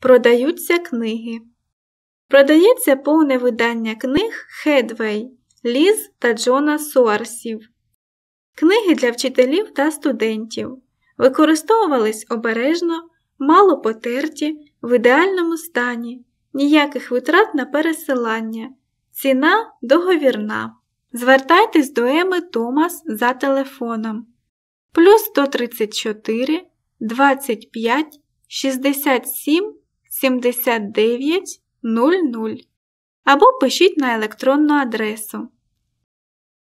Продаються книги. Продається повне видання книг Хедвей, Ліз та Джона Суарсів. Книги для вчителів та студентів. Використовувались обережно, мало потерті, в ідеальному стані, ніяких витрат на пересилання. Ціна договірна. Звертайтесь до Еми Томас за телефоном плюс 134 25 67 7900 або пишіть на електронну адресу